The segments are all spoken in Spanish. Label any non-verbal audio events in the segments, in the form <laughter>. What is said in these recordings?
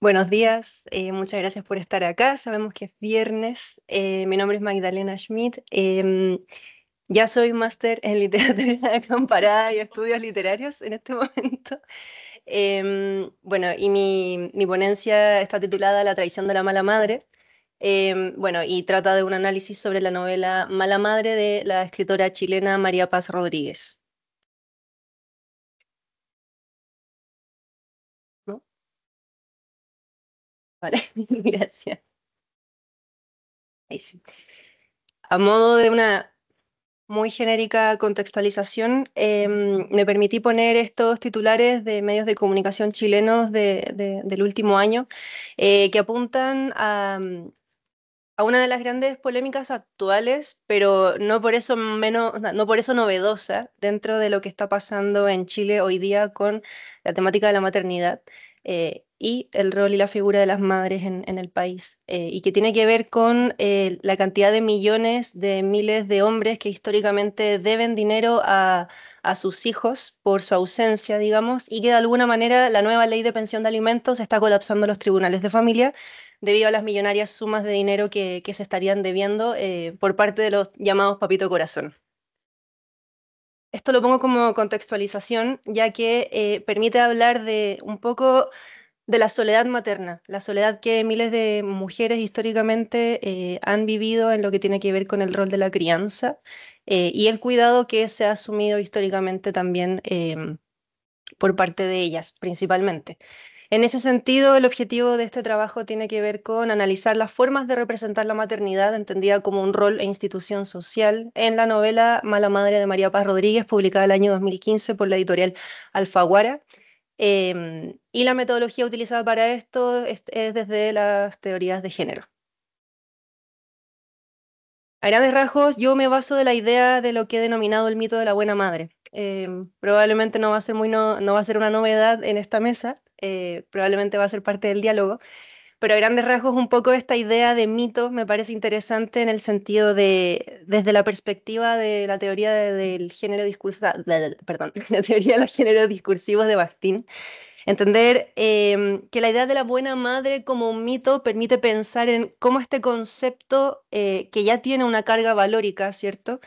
Buenos días, eh, muchas gracias por estar acá. Sabemos que es viernes. Eh, mi nombre es Magdalena Schmidt. Em, ya soy máster en literatura <laughs> comparada y estudios literarios en este <laughs> momento. Em, bueno, y mi, mi, ponencia está titulada La traición de la mala madre. Em, bueno, y trata de un análisis sobre la novela Mala Madre de la escritora chilena María Paz Rodríguez. Vale, <laughs> gracias. A modo de una muy genérica contextualización, em, me permití poner estos titulares de medios de comunicación chilenos del último año, eh, que apuntan a, una de las grandes polémicas actuales, pero no por eso menos, no por eso novedosa dentro de lo que está pasando en Chile hoy día con la temática de la maternidad. Eh, y el rol y la figura de las madres en, el país, eh, y que tiene que ver con eh, la cantidad de millones, de miles de hombres que históricamente deben dinero a, sus hijos por su ausencia, digamos, y que de alguna manera la nueva ley de pensión de alimentos está colapsando los tribunales de familia debido a las millonarias sumas de dinero que, se estarían debiendo eh, por parte de los llamados papito corazón. Esto lo pongo como contextualización, ya que permite hablar de un poco de la soledad materna, la soledad que miles de mujeres históricamente eh, han vivido en lo que tiene que ver con el rol de la crianza eh, y el cuidado que se ha asumido históricamente también em, por parte de ellas principalmente. En ese sentido, el objetivo de este trabajo tiene que ver con analizar las formas de representar la maternidad, entendida como un rol e institución social, en la novela Mala Madre de María Paz Rodríguez, publicada el año 2015 por la editorial Alfaguara Em, y la metodología utilizada para esto es, desde las teorías de género. A grandes rasgos, yo me baso de la idea de lo que he denominado el mito de la buena madre. Em, probablemente no va, a ser va a ser una novedad en esta mesa, eh, probablemente va a ser parte del diálogo, pero a grandes rasgos un poco esta idea de mito me parece interesante en el sentido de, desde la perspectiva de la teoría de, del género perdón, <laughs> la teoría de los géneros discursivos de Bastín, entender em, que la idea de la buena madre como un mito permite pensar en cómo este concepto, eh, que ya tiene una carga valórica, ¿cierto?,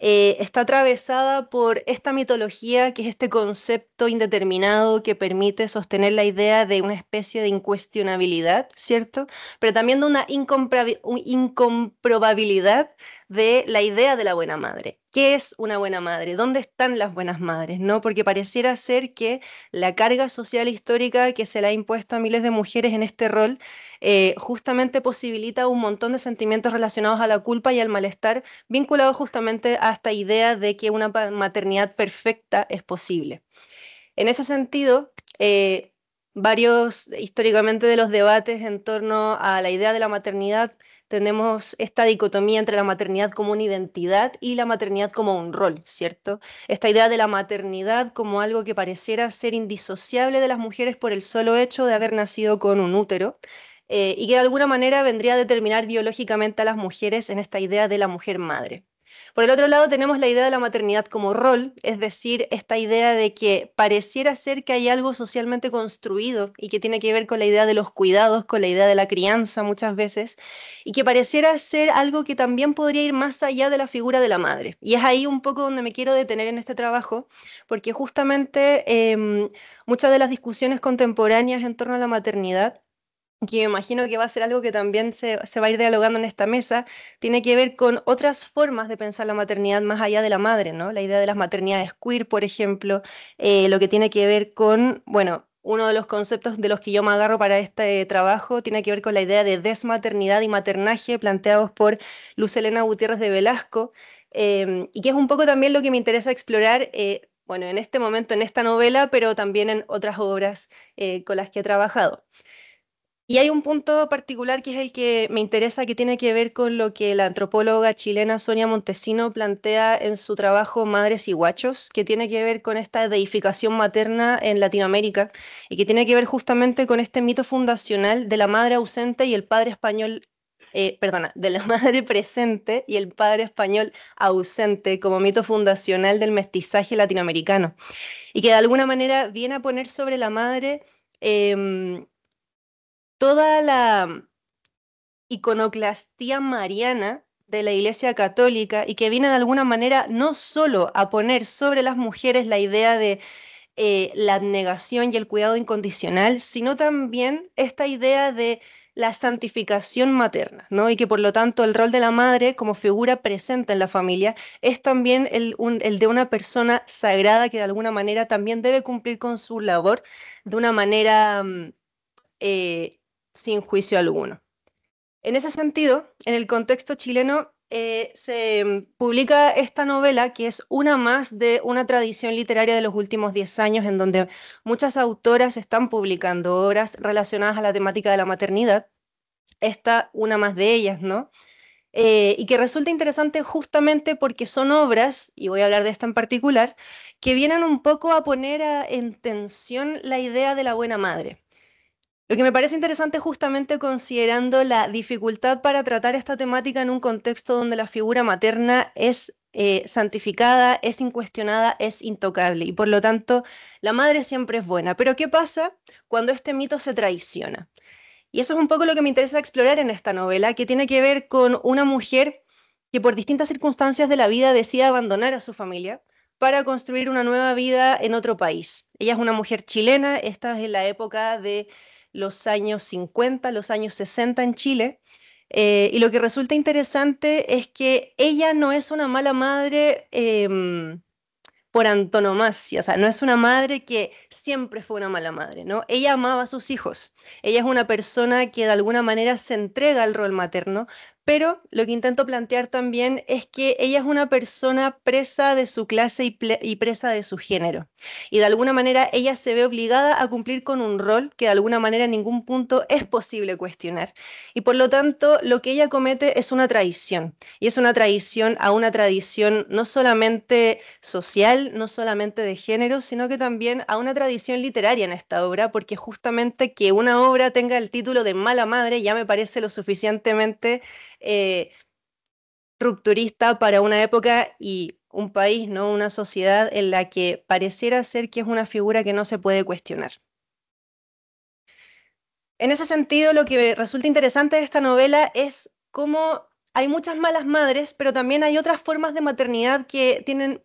eh, está atravesada por esta mitología, que es este concepto indeterminado que permite sostener la idea de una especie de incuestionabilidad, ¿cierto? Pero también de una incomprobabilidad de la idea de la buena madre. ¿Qué es una buena madre? ¿Dónde están las buenas madres? ¿No? Porque pareciera ser que la carga social e histórica que se le ha impuesto a miles de mujeres en este rol eh, justamente posibilita un montón de sentimientos relacionados a la culpa y al malestar, vinculados justamente a esta idea de que una maternidad perfecta es posible. En ese sentido, eh, varios históricamente de los debates en torno a la idea de la maternidad tenemos esta dicotomía entre la maternidad como una identidad y la maternidad como un rol, ¿cierto? Esta idea de la maternidad como algo que pareciera ser indisociable de las mujeres por el solo hecho de haber nacido con un útero. Eh, y que de alguna manera vendría a determinar biológicamente a las mujeres en esta idea de la mujer madre. Por el otro lado, tenemos la idea de la maternidad como rol, es decir, esta idea de que pareciera ser que hay algo socialmente construido y que tiene que ver con la idea de los cuidados, con la idea de la crianza muchas veces, y que pareciera ser algo que también podría ir más allá de la figura de la madre. Y es ahí un poco donde me quiero detener en este trabajo, porque justamente em, muchas de las discusiones contemporáneas en torno a la maternidad que me imagino que va a ser algo que también se, va a ir dialogando en esta mesa, tiene que ver con otras formas de pensar la maternidad más allá de la madre, ¿no? La idea de las maternidades queer, por ejemplo, eh, lo que tiene que ver con, bueno, uno de los conceptos de los que yo me agarro para este trabajo tiene que ver con la idea de desmaternidad y maternaje planteados por Luz Elena Gutiérrez de Velasco, em, y que es un poco también lo que me interesa explorar. Eh, bueno, en este momento, en esta novela, pero también en otras obras eh, con las que he trabajado. Y hay un punto particular que es el que me interesa, que tiene que ver con lo que la antropóloga chilena Sonia Montesino plantea en su trabajo Madres y Guachos, que tiene que ver con esta deificación materna en Latinoamérica y que tiene que ver justamente con este mito fundacional de la madre ausente y el padre español eh, perdona, de la <laughs> madre presente y el padre español ausente como mito fundacional del mestizaje latinoamericano, y que de alguna manera viene a poner sobre la madre em, toda la iconoclastía mariana de la Iglesia Católica y que viene de alguna manera no solo a poner sobre las mujeres la idea de eh, la abnegación y el cuidado incondicional, sino también esta idea de la santificación materna, ¿no? Y que por lo tanto el rol de la madre como figura presente en la familia es también el, de una persona sagrada que de alguna manera también debe cumplir con su labor de una manera mm, eh, sin juicio alguno. En ese sentido, en el contexto chileno, eh, se mm, publica esta novela que es una más de una tradición literaria de los últimos 10 años en donde muchas autoras están publicando obras relacionadas a la temática de la maternidad. Esta, una más de ellas, ¿no? Eh, y que resulta interesante justamente porque son obras, y voy a hablar de esta en particular, que vienen un poco a poner en tensión la idea de la buena madre. Lo que me parece interesante justamente considerando la dificultad para tratar esta temática en un contexto donde la figura materna es eh, santificada, es incuestionada, es intocable y por lo tanto la madre siempre es buena. Pero ¿qué pasa cuando este mito se traiciona? Y eso es un poco lo que me interesa explorar en esta novela, que tiene que ver con una mujer que por distintas circunstancias de la vida decide abandonar a su familia para construir una nueva vida en otro país. Ella es una mujer chilena, esta es en la época de los años 50, los años 60 en Chile. Eh, y lo que resulta interesante es que ella no es una mala madre em, por antonomasia, o sea, no es una madre que siempre fue una mala madre, ¿no? Ella amaba a sus hijos, ella es una persona que de alguna manera se entrega al rol materno, pero lo que intento plantear también es que ella es una persona presa de su clase y, presa de su género. Y de alguna manera ella se ve obligada a cumplir con un rol que de alguna manera en ningún punto es posible cuestionar. Y por lo tanto, lo que ella comete es una traición. Y es una traición a una tradición no solamente social, no solamente de género, sino que también a una tradición literaria en esta obra, porque justamente que una obra tenga el título de Mala Madre ya me parece lo suficientemente eh, rupturista para una época y un país, ¿no? una sociedad en la que pareciera ser que es una figura que no se puede cuestionar. En ese sentido, lo que resulta interesante de esta novela es cómo hay muchas malas madres, pero también hay otras formas de maternidad que tienen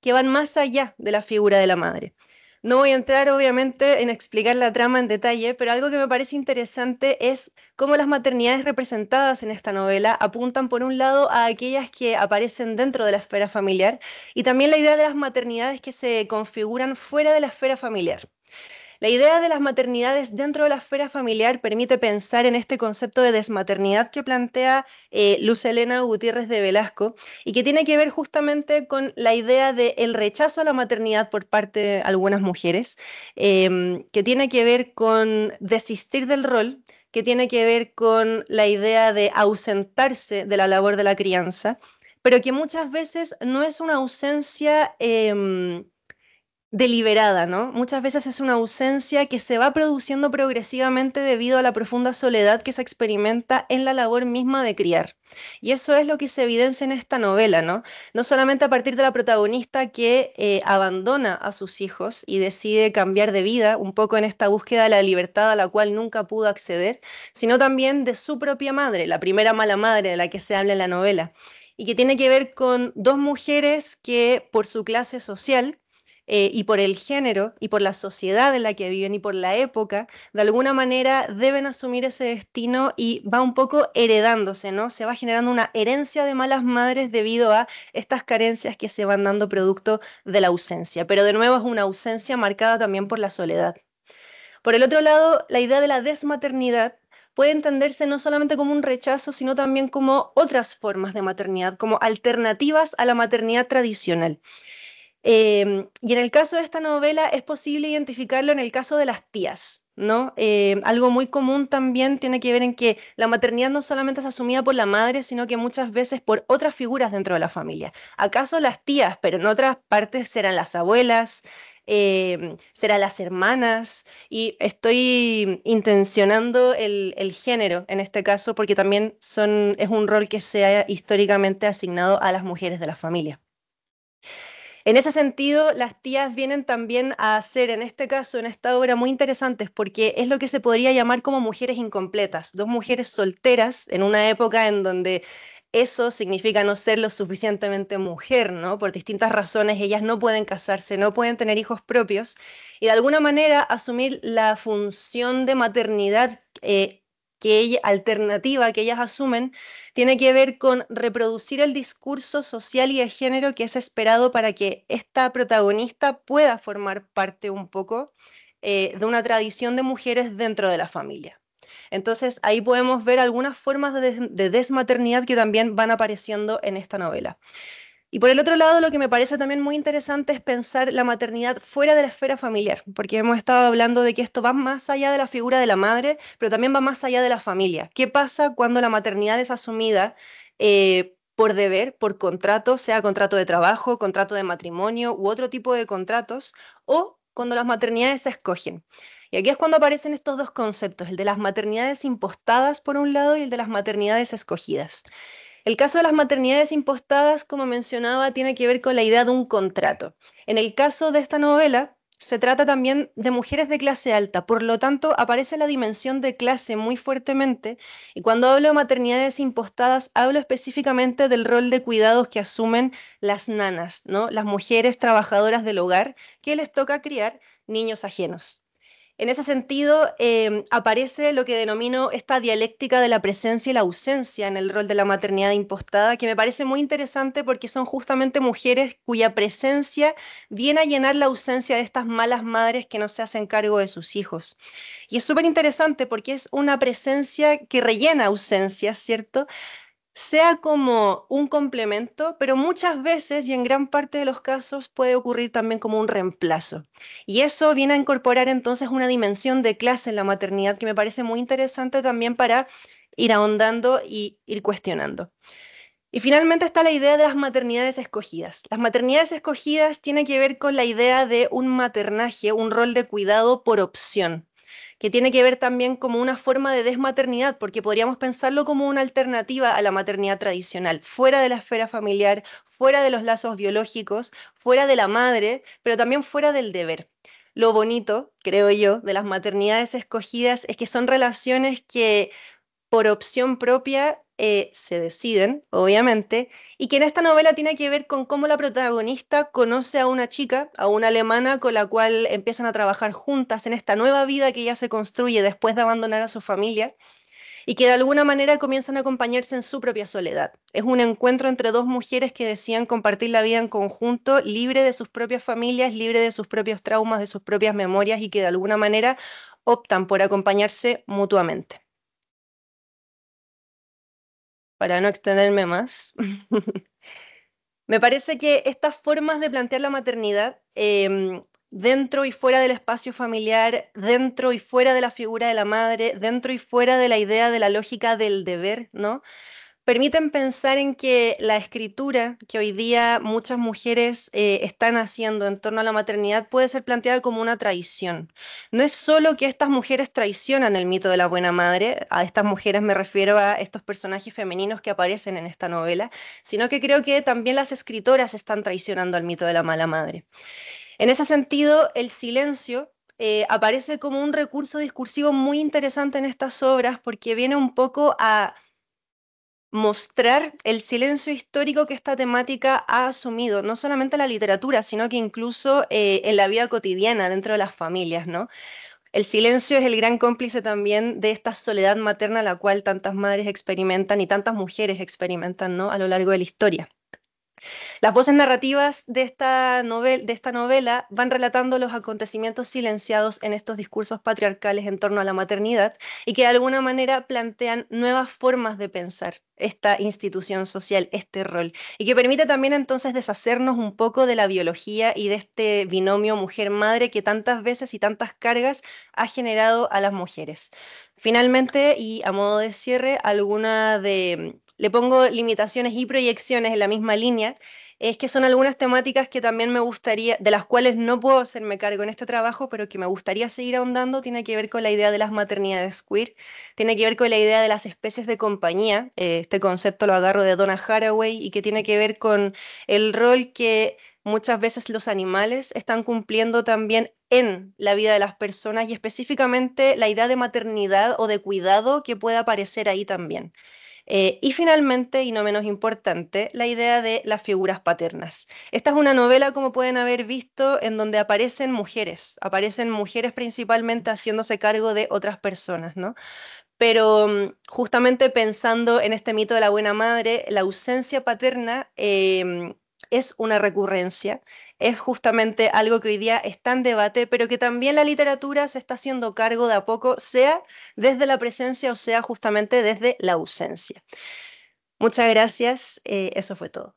que van más allá de la figura de la madre. No voy a entrar, obviamente, en explicar la trama en detalle, pero algo que me parece interesante es cómo las maternidades representadas en esta novela apuntan, por un lado, a aquellas que aparecen dentro de la esfera familiar y también la idea de las maternidades que se configuran fuera de la esfera familiar. La idea de las maternidades dentro de la esfera familiar permite pensar en este concepto de desmaternidad que plantea eh, Luz Elena Gutiérrez de Velasco y que tiene que ver justamente con la idea del rechazo a la maternidad por parte de algunas mujeres, em, que tiene que ver con desistir del rol que tiene que ver con la idea de ausentarse de la labor de la crianza, pero que muchas veces no es una ausencia em, deliberada, ¿no? Muchas veces es una ausencia que se va produciendo progresivamente debido a la profunda soledad que se experimenta en la labor misma de criar. Y eso es lo que se evidencia en esta novela, ¿no? No solamente a partir de la protagonista que eh, abandona a sus hijos y decide cambiar de vida, un poco en esta búsqueda de la libertad a la cual nunca pudo acceder, sino también de su propia madre, la primera mala madre de la que se habla en la novela, y que tiene que ver con dos mujeres que por su clase social, eh, y por el género y por la sociedad en la que viven y por la época, de alguna manera deben asumir ese destino y va un poco heredándose, ¿no? Se va generando una herencia de malas madres debido a estas carencias que se van dando producto de la ausencia, pero de nuevo es una ausencia marcada también por la soledad. Por el otro lado, la idea de la desmaternidad puede entenderse no solamente como un rechazo, sino también como otras formas de maternidad, como alternativas a la maternidad tradicional. Em, y en el caso de esta novela es posible identificarlo en el caso de las tías, ¿no? Em, algo muy común también tiene que ver en que la maternidad no solamente es asumida por la madre, sino que muchas veces por otras figuras dentro de la familia. ¿Acaso las tías, pero en otras partes serán las abuelas? Em, serán las hermanas, y estoy intencionando el, género en este caso porque también es un rol que se ha históricamente asignado a las mujeres de la familia. En ese sentido, las tías vienen también a hacer, en este caso, en esta obra, muy interesantes, porque es lo que se podría llamar como mujeres incompletas, dos mujeres solteras en una época en donde eso significa no ser lo suficientemente mujer, ¿no? Por distintas razones ellas no pueden casarse, no pueden tener hijos propios y de alguna manera asumir la función de maternidad eh, alternativa que ellas asumen tiene que ver con reproducir el discurso social y de género que es esperado para que esta protagonista pueda formar parte un poco eh, de una tradición de mujeres dentro de la familia. Entonces ahí podemos ver algunas formas de desmaternidad que también van apareciendo en esta novela. Y por el otro lado, lo que me parece también muy interesante es pensar la maternidad fuera de la esfera familiar, porque hemos estado hablando de que esto va más allá de la figura de la madre, pero también va más allá de la familia. ¿Qué pasa cuando la maternidad es asumida eh, por deber, por contrato, sea contrato de trabajo, contrato de matrimonio u otro tipo de contratos, o cuando las maternidades se escogen? Y aquí es cuando aparecen estos dos conceptos, el de las maternidades impostadas por un lado y el de las maternidades escogidas. El caso de las maternidades impostadas, como mencionaba, tiene que ver con la idea de un contrato. En el caso de esta novela, se trata también de mujeres de clase alta, por lo tanto aparece la dimensión de clase muy fuertemente y cuando hablo de maternidades impostadas hablo específicamente del rol de cuidados que asumen las nanas, ¿no? las mujeres trabajadoras del hogar que les toca criar niños ajenos. En ese sentido, em, aparece lo que denomino esta dialéctica de la presencia y la ausencia en el rol de la maternidad impostada, que me parece muy interesante porque son justamente mujeres cuya presencia viene a llenar la ausencia de estas malas madres que no se hacen cargo de sus hijos. Y es súper interesante porque es una presencia que rellena ausencias, ¿cierto? sea como un complemento, pero muchas veces y en gran parte de los casos puede ocurrir también como un reemplazo. Y eso viene a incorporar entonces una dimensión de clase en la maternidad que me parece muy interesante también para ir ahondando y ir cuestionando. Y finalmente está la idea de las maternidades escogidas. Las maternidades escogidas tienen que ver con la idea de un maternaje, un rol de cuidado por opción que tiene que ver también como una forma de desmaternidad, porque podríamos pensarlo como una alternativa a la maternidad tradicional, fuera de la esfera familiar, fuera de los lazos biológicos, fuera de la madre, pero también fuera del deber. Lo bonito, creo yo, de las maternidades escogidas es que son relaciones que por opción propia eh, se deciden, obviamente, y que en esta novela tiene que ver con cómo la protagonista conoce a una chica, a una alemana, con la cual empiezan a trabajar juntas en esta nueva vida que ella se construye después de abandonar a su familia y que de alguna manera comienzan a acompañarse en su propia soledad. Es un encuentro entre dos mujeres que decían compartir la vida en conjunto, libre de sus propias familias, libre de sus propios traumas, de sus propias memorias y que de alguna manera optan por acompañarse mutuamente para no extenderme más, <laughs> me parece que estas formas de plantear la maternidad em, dentro y fuera del espacio familiar, dentro y fuera de la figura de la madre, dentro y fuera de la idea de la lógica del deber, ¿no? permiten pensar en que la escritura que hoy día muchas mujeres eh, están haciendo en torno a la maternidad puede ser planteada como una traición. No es solo que estas mujeres traicionan el mito de la buena madre, a estas mujeres me refiero a estos personajes femeninos que aparecen en esta novela, sino que creo que también las escritoras están traicionando al mito de la mala madre. En ese sentido, el silencio eh, aparece como un recurso discursivo muy interesante en estas obras porque viene un poco a mostrar el silencio histórico que esta temática ha asumido, no solamente en la literatura, sino que incluso eh, en la vida cotidiana dentro de las familias, ¿no? El silencio es el gran cómplice también de esta soledad materna la cual tantas madres experimentan y tantas mujeres experimentan, ¿no? A lo largo de la historia. Las voces narrativas de esta, novela van relatando los acontecimientos silenciados en estos discursos patriarcales en torno a la maternidad y que de alguna manera plantean nuevas formas de pensar esta institución social, este rol, y que permite también entonces deshacernos un poco de la biología y de este binomio mujer-madre que tantas veces y tantas cargas ha generado a las mujeres. Finalmente, y a modo de cierre, alguna de le pongo limitaciones y proyecciones en la misma línea, es que son algunas temáticas que también me gustaría, de las cuales no puedo hacerme cargo en este trabajo, pero que me gustaría seguir ahondando, tiene que ver con la idea de las maternidades queer, tiene que ver con la idea de las especies de compañía, eh, este concepto lo agarro de Donna Haraway, y que tiene que ver con el rol que muchas veces los animales están cumpliendo también en la vida de las personas y específicamente la idea de maternidad o de cuidado que pueda aparecer ahí también. Eh, y finalmente, y no menos importante, la idea de las figuras paternas. Esta es una novela, como pueden haber visto, en donde aparecen mujeres, aparecen mujeres principalmente haciéndose cargo de otras personas, ¿no? Pero mm, justamente pensando en este mito de la buena madre, la ausencia paterna em, es una recurrencia, es justamente algo que hoy día está en debate, pero que también la literatura se está haciendo cargo de a poco, sea desde la presencia o sea justamente desde la ausencia. Muchas gracias, eh, eso fue todo.